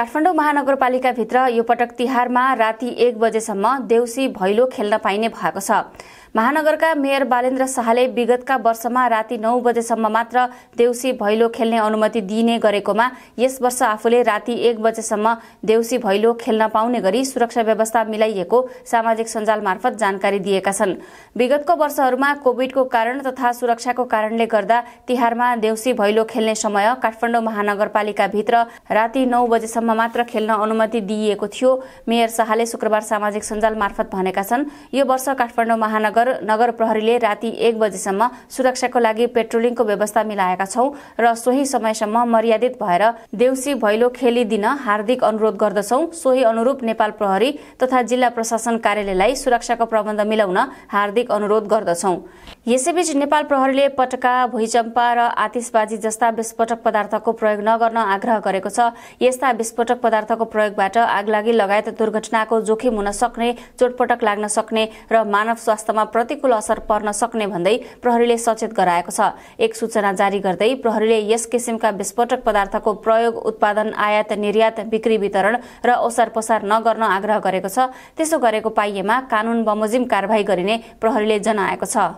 काठमाडौँ महानगरपालिकाभित्र यो पटक तिहारमा राति एक बजेसम्म देउसी भैलो खेल्न पाइने भएको छ महानगरका मेयर बालेन्द्र शाहले विगतका वर्षमा राति नौ बजेसम्म मात्र देउसी भैलो खेल्ने अनुमति दिइने गरेकोमा यस वर्ष आफूले राति एक बजेसम्म देउसी भैलो खेल्न पाउने गरी सुरक्षा व्यवस्था मिलाइएको सामाजिक सञ्जाल मार्फत जानकारी दिएका छन् विगतको वर्षहरूमा कोविडको कारण तथा सुरक्षाको कारणले गर्दा तिहारमा देउसी भैलो खेल्ने समय काठमाडौँ महानगरपालिकाभित्र राति नौ बजेसम्म मात्र खेल्न अनुमति दिइएको थियो मेयर शाहले शुक्रबार सामाजिक सञ्जाल मार्फत भनेका छन् यो वर्ष काठमाडौँ महानगर नगर नगर प्रहरीले राति एक बजीसम्म सुरक्षाको लागि पेट्रोलिङको व्यवस्था मिलाएका छौं र सोही समयसम्म मर्यादित भएर देउसी भैलो खेलिदिन हार्दिक अनुरोध गर्दछौं सोही अनुरूप नेपाल प्रहरी तथा जिल्ला प्रशासन कार्यालयलाई सुरक्षाको प्रबन्ध मिलाउन हार्दिक अनुरोध गर्दछौं यसैबीच नेपाल प्रहरीले पटका भुइँचम्पा र आतिशबाजी जस्ता विस्फोटक पदार्थको प्रयोग नगर्न आग्रह गरेको छ यस्ता विस्फोटक पदार्थको प्रयोगबाट आगलागी लगायत दुर्घटनाको जोखिम हुन सक्ने चोटपटक लाग्न सक्ने र मानव स्वास्थ्यमा प्रतिकूल असर पर्न सक्ने भन्दै प्रहरीले सचेत गराएको छ एक सूचना जारी गर्दै प्रहरीले यस किसिमका विस्फोटक पदार्थको प्रयोग उत्पादन आयात निर्यात बिक्री वितरण र ओसार पसार नगर्न आग्रह गरेको छ त्यसो गरेको पाइएमा कानून बमोजिम कारवाही गरिने प्रहरीले जनाएको छ